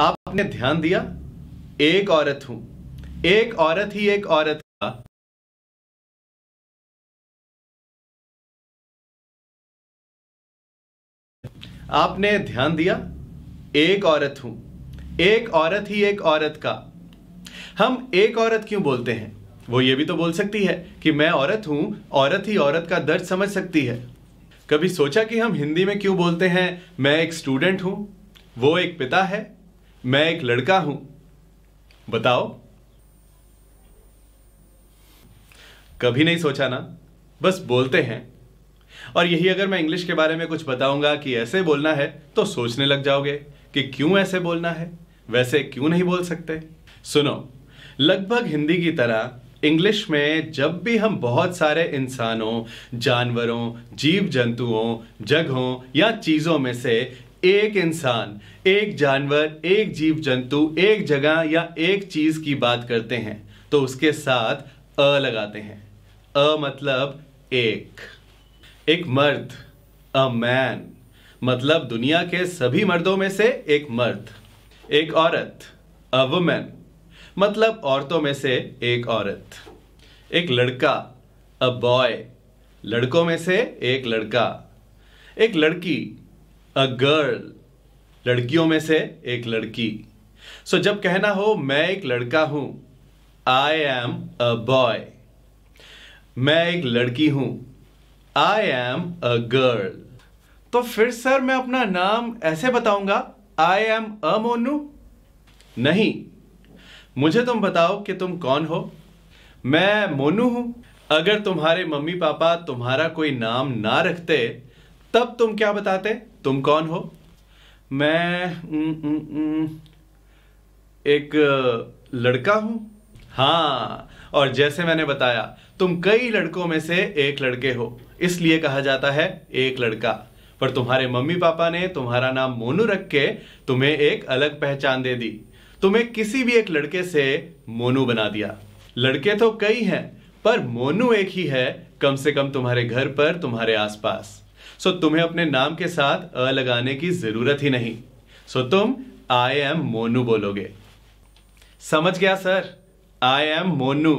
आपने ध्यान दिया एक औरत हूं एक औरत ही एक औरत का आपने ध्यान दिया एक औरत हूं एक औरत ही एक औरत का हम एक औरत क्यों बोलते हैं वो ये भी तो बोल सकती है कि मैं औरत हूं औरत ही औरत का दर्द समझ सकती है कभी सोचा कि हम हिंदी में क्यों बोलते हैं मैं एक स्टूडेंट हूं वो एक पिता है मैं एक लड़का हूं बताओ कभी नहीं सोचा ना बस बोलते हैं और यही अगर मैं इंग्लिश के बारे में कुछ बताऊंगा कि ऐसे बोलना है तो सोचने लग जाओगे कि क्यों ऐसे बोलना है वैसे क्यों नहीं बोल सकते सुनो लगभग हिंदी की तरह इंग्लिश में जब भी हम बहुत सारे इंसानों जानवरों जीव जंतुओं जगहों या चीज़ों में से एक इंसान एक जानवर एक जीव जंतु एक जगह या एक चीज की बात करते हैं तो उसके साथ अ लगाते हैं अ मतलब एक एक मर्द अ मैन मतलब दुनिया के सभी मर्दों में से एक मर्द एक औरत अ वुमेन मतलब औरतों में से एक औरत एक लड़का अ बॉय लड़कों में से एक लड़का एक लड़की अ गर्ल लड़कियों में से एक लड़की सो so, जब कहना हो मैं एक लड़का हूं आई एम अ बॉय मैं एक लड़की हूं आई एम अ गर्ल तो फिर सर मैं अपना नाम ऐसे बताऊंगा आई एम अ मोनू नहीं मुझे तुम बताओ कि तुम कौन हो मैं मोनू हूं अगर तुम्हारे मम्मी पापा तुम्हारा कोई नाम ना रखते तब तुम क्या बताते तुम कौन हो मैं न, न, न, एक लड़का हूं हाँ और जैसे मैंने बताया तुम कई लड़कों में से एक लड़के हो इसलिए कहा जाता है एक लड़का पर तुम्हारे मम्मी पापा ने तुम्हारा नाम मोनू रख के तुम्हें एक अलग पहचान दे दी तुम्हें किसी भी एक लड़के से मोनू बना दिया लड़के तो कई हैं पर मोनू एक ही है कम से कम तुम्हारे घर पर तुम्हारे आसपास सो so, तुम्हें अपने नाम के साथ अ लगाने की जरूरत ही नहीं सो so, तुम आई एम मोनू बोलोगे समझ गया सर आई एम मोनू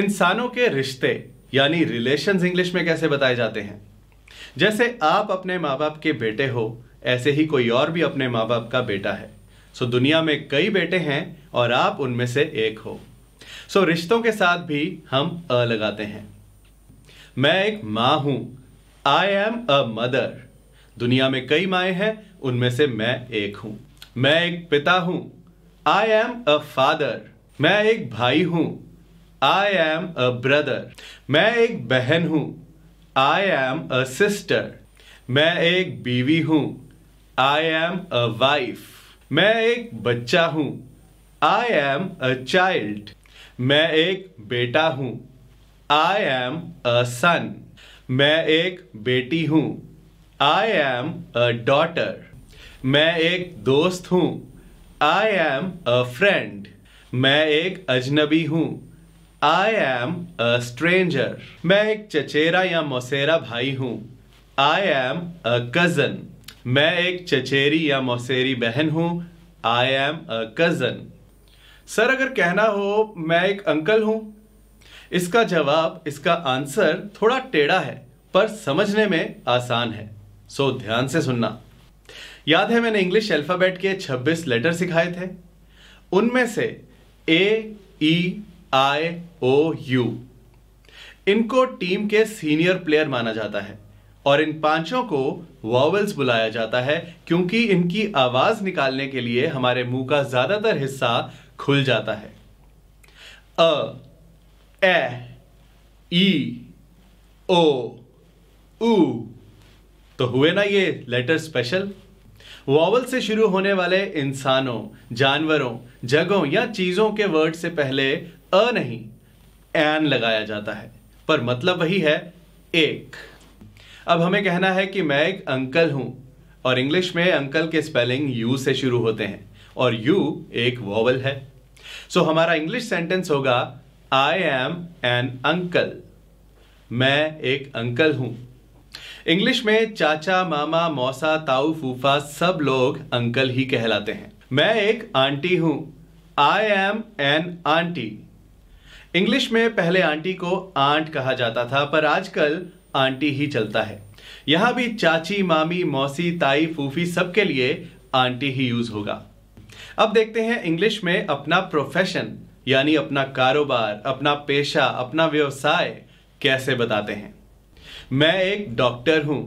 इंसानों के रिश्ते यानी रिलेशंस इंग्लिश में कैसे बताए जाते हैं जैसे आप अपने माँ बाप के बेटे हो ऐसे ही कोई और भी अपने माँ बाप का बेटा है सो so, दुनिया में कई बेटे हैं और आप उनमें से एक हो सो so, रिश्तों के साथ भी हम अ लगाते हैं मैं एक माँ हूं आई एम अ मदर दुनिया में कई माए हैं उनमें से मैं एक हूं मैं एक पिता हूं आई एम अ फादर मैं एक भाई हूं आई एम अ ब्रदर मैं एक बहन हूं आई एम अ सिस्टर मैं एक बीवी हूं आई एम अ वाइफ मैं एक बच्चा हूँ आई एम अ चाइल्ड मैं एक बेटा हूं आई एम अ सन मैं एक बेटी हूं आई एम अ डॉटर मैं एक दोस्त हूं आई एम अ फ्रेंड मैं एक अजनबी हूं आई एम अ स्ट्रेंजर मैं एक चचेरा या मौसेरा भाई हूं आई एम अ कज़न मैं एक चचेरी या मौसेरी बहन हूं I am a cousin sir अगर कहना हो मैं एक अंकल हूँ इसका जवाब इसका आंसर थोड़ा टेढ़ा है पर समझने में आसान है सो ध्यान से सुनना याद है मैंने इंग्लिश अल्फ़ाबेट के 26 लेटर सिखाए थे उनमें से A E I O U इनको टीम के सीनियर प्लेयर माना जाता है और इन पांचों को वॉवल्स बुलाया जाता है क्योंकि इनकी आवाज निकालने के लिए हमारे मुंह का ज्यादातर हिस्सा खुल जाता है अ ए e, ई o u तो हुए ना ये लेटर स्पेशल वॉवल से शुरू होने वाले इंसानों जानवरों जगहों या चीज़ों के वर्ड से पहले अ नहीं एन लगाया जाता है पर मतलब वही है एक अब हमें कहना है कि मैं एक अंकल हूं और इंग्लिश में अंकल के स्पेलिंग यू से शुरू होते हैं और यू एक वॉवल है सो so, हमारा इंग्लिश सेंटेंस होगा आई एम एन अंकल मैं एक अंकल हूं इंग्लिश में चाचा मामा मौसा ताऊ फूफा सब लोग अंकल ही कहलाते हैं मैं एक आंटी हूं I am an aunty English में पहले आंटी को आंट कहा जाता था पर आजकल आंटी ही चलता है यहां भी चाची मामी मौसी ताई फूफी सबके लिए आंटी ही यूज होगा अब देखते हैं इंग्लिश में अपना प्रोफेशन यानी अपना कारोबार अपना पेशा अपना व्यवसाय कैसे बताते हैं मैं एक डॉक्टर हूं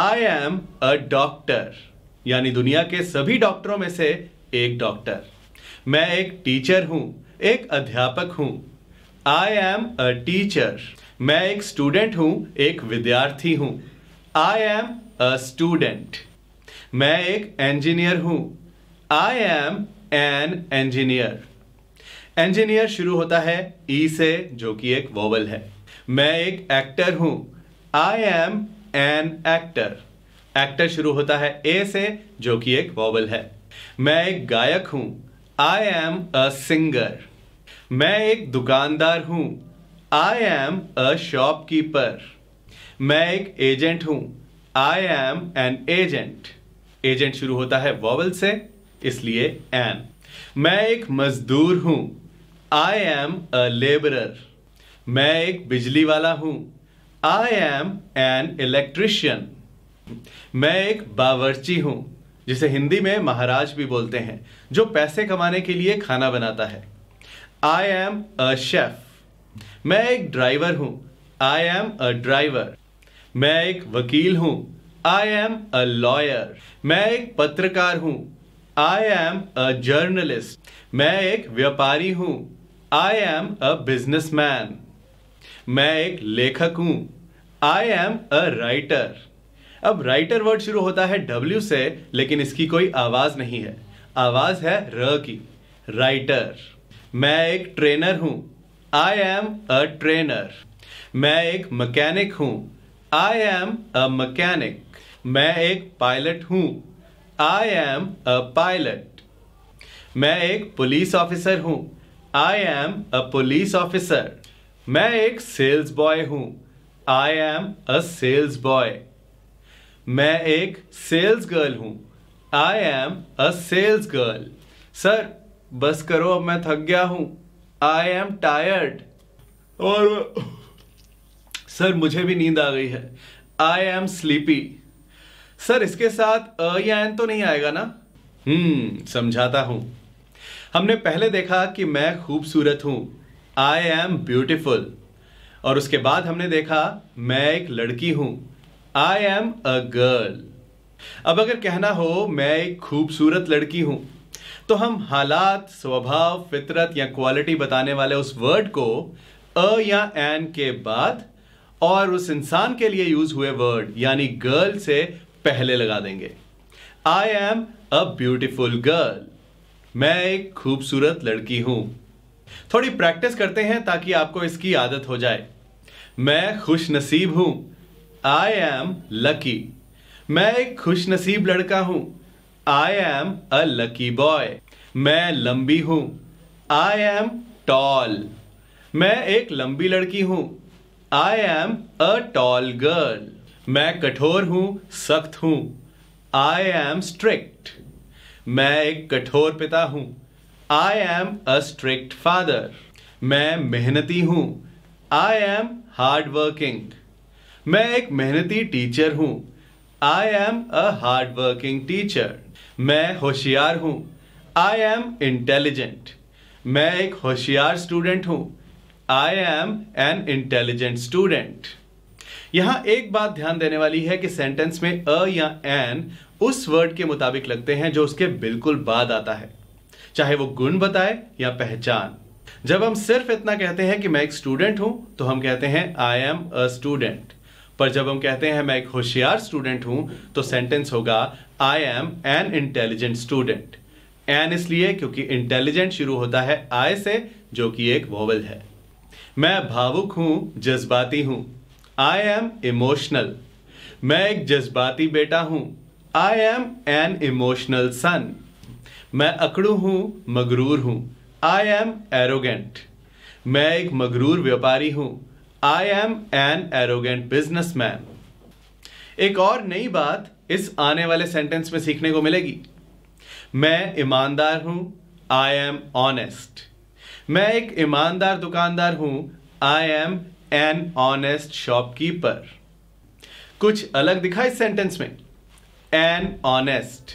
आई एम अ डॉक्टर यानी दुनिया के सभी डॉक्टरों में से एक डॉक्टर मैं एक टीचर हूं एक अध्यापक हूं आई एम अ टीचर मैं एक स्टूडेंट हूं एक विद्यार्थी हूं आई एम अ स्टूडेंट मैं एक इंजीनियर हूं I am an engineer engineer शुरू होता है ई e से जो कि एक वोवल है मैं एक एक्टर हूं I am an actor actor शुरू होता है ए से जो कि एक वोवल है मैं एक गायक हूं आई एम अ सिंगर मैं एक दुकानदार हूं आई एम अ शॉपकीपर मैं एक एजेंट हूं I am an agent agent शुरू होता है वॉवल से इसलिए एन मैं एक मजदूर हूं आई एम अ लेबरर मैं एक बिजली वाला हूं आई एम एन इलेक्ट्रिशियन मैं एक बावर्ची हूं जिसे हिंदी में महाराज भी बोलते हैं जो पैसे कमाने के लिए खाना बनाता है आई एम अ शेफ मैं एक ड्राइवर हूँ आई एम अ ड्राइवर मैं एक वकील हूँ आई एम अ लॉयर मैं एक पत्रकार हूँ आई एम अ जर्नलिस्ट मैं एक व्यापारी हूँ आई एम अ बिजनेसमैन मैं एक लेखक हूं आई एम अ राइटर अब राइटर वर्ड शुरू होता है डब्ल्यू से लेकिन इसकी कोई आवाज नहीं है आवाज है र की राइटर मैं एक ट्रेनर हूं आई एम अ ट्रेनर मैं एक मकैनिक हूं आई एम अ मकैनिक मैं एक पायलट हूं आई एम अ पायलट मैं एक पुलिस ऑफिसर हूं I am a police officer मैं एक सेल्स बॉय हूं I am a sales boy मैं एक सेल्स गर्ल हूं I am a sales girl sir बस करो अब मैं थक गया हूं आई एम टायर्ड और सर मुझे भी नींद आ गई है आई एम स्लीपी सर इसके साथ अ या एन तो नहीं आएगा ना हम्म समझाता हूं हमने पहले देखा कि मैं खूबसूरत हूँ आई एम ब्यूटिफुल और उसके बाद हमने देखा मैं एक लड़की हूँ आई एम अ गर्ल अब अगर कहना हो मैं एक खूबसूरत लड़की हूँ तो हम हालात स्वभाव फितरत या क्वालिटी बताने वाले उस वर्ड को अ या एन के बाद और उस इंसान के लिए यूज हुए वर्ड यानी गर्ल से पहले लगा देंगे I am a beautiful girl मैं एक खूबसूरत लड़की हूं थोड़ी प्रैक्टिस करते हैं ताकि आपको इसकी आदत हो जाए मैं खुश नसीब हूं आई एम लकी मैं एक खुश नसीब लड़का हूं I am a lucky boy मैं लंबी हूं आई एम टॉल मैं एक लंबी लड़की हूं I am a tall girl मैं कठोर हूं सख्त हूं आई एम स्ट्रिक्ट मैं एक कठोर पिता हूँ I am a strict father मैं मेहनती हूँ आई एम हार्ड वर्किंग मैं एक मेहनती टीचर हूँ I am a hard working teacher मैं होशियार हूँ आई एम इंटेलिजेंट मैं एक होशियार स्टूडेंट हूँ I am an intelligent student यहां एक बात ध्यान देने वाली है कि सेंटेंस में अ या एन उस वर्ड के मुताबिक लगते हैं जो उसके बिल्कुल बाद आता है चाहे वो गुण बताए या पहचान जब हम सिर्फ इतना कहते हैं कि मैं एक स्टूडेंट हूं तो हम कहते हैं आई एम अ स्टूडेंट पर जब हम कहते हैं मैं एक होशियार स्टूडेंट हूं तो सेंटेंस होगा I am an intelligent student an इसलिए क्योंकि इंटेलिजेंट शुरू होता है आई से जो कि एक वोवल है मैं भावुक हूं जज्बाती हूं आई एम इमोशनल मैं एक जज्बाती बेटा हूं I am an emotional son मैं अकड़ू हूं मगरूर हूं आई एम एरोगेंट मैं एक मगरूर व्यापारी हूं I am an arrogant business man एक और नई बात इस आने वाले सेंटेंस में सीखने को मिलेगी मैं ईमानदार हूं आई एम ऑनेस्ट मैं एक ईमानदार दुकानदार हूं I am an honest shopkeeper कुछ अलग दिखा इस सेंटेंस में एन ऑनेस्ट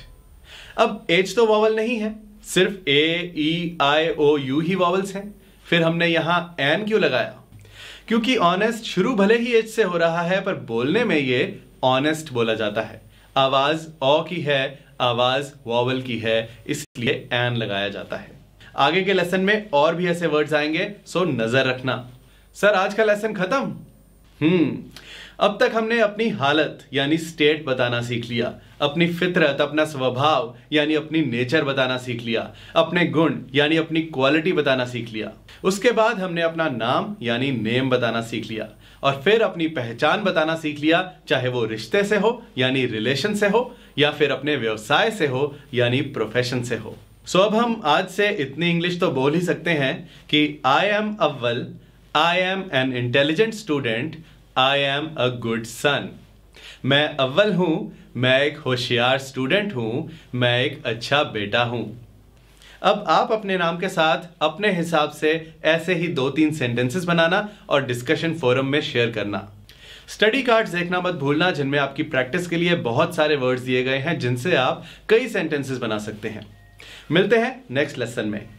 अब एच तो वॉवल नहीं है सिर्फ ए E I O you he vowels हैं फिर हमने यहां एन क्यों लगाया क्योंकि ऑनेस्ट शुरू भले ही एच से हो रहा है पर बोलने में ये ऑनेस्ट बोला जाता है आवाज ओ की है आवाज वॉवल की है इसलिए एन लगाया जाता है आगे के लेसन में और भी ऐसे वर्ड्स आएंगे सो नजर रखना सर आज का लेसन खत्म हम्म अब तक हमने अपनी हालत यानी स्टेट बताना सीख लिया अपनी फितरत अपना स्वभाव यानी अपनी नेचर बताना सीख लिया अपने गुण यानी अपनी क्वालिटी बताना सीख लिया उसके बाद हमने अपना नाम यानी नेम बताना सीख लिया और फिर अपनी पहचान बताना सीख लिया चाहे वो रिश्ते से हो यानी रिलेशन से हो या फिर अपने व्यवसाय से हो यानी प्रोफेशन से हो सो so अब हम आज से इतनी इंग्लिश तो बोल ही सकते हैं कि आई एम अव्वल I am an intelligent student I am a good son मैं अव्वल हूँ मैं एक होशियार स्टूडेंट हूं मैं एक अच्छा बेटा हूं अब आप अपने नाम के साथ अपने हिसाब से ऐसे ही दो तीन सेंटेंसेस बनाना और डिस्कशन फोरम में शेयर करना स्टडी कार्ड्स देखना मत भूलना जिनमें आपकी प्रैक्टिस के लिए बहुत सारे वर्ड्स दिए गए हैं जिनसे आप कई सेंटेंसेस बना सकते हैं मिलते हैं नेक्स्ट लेसन में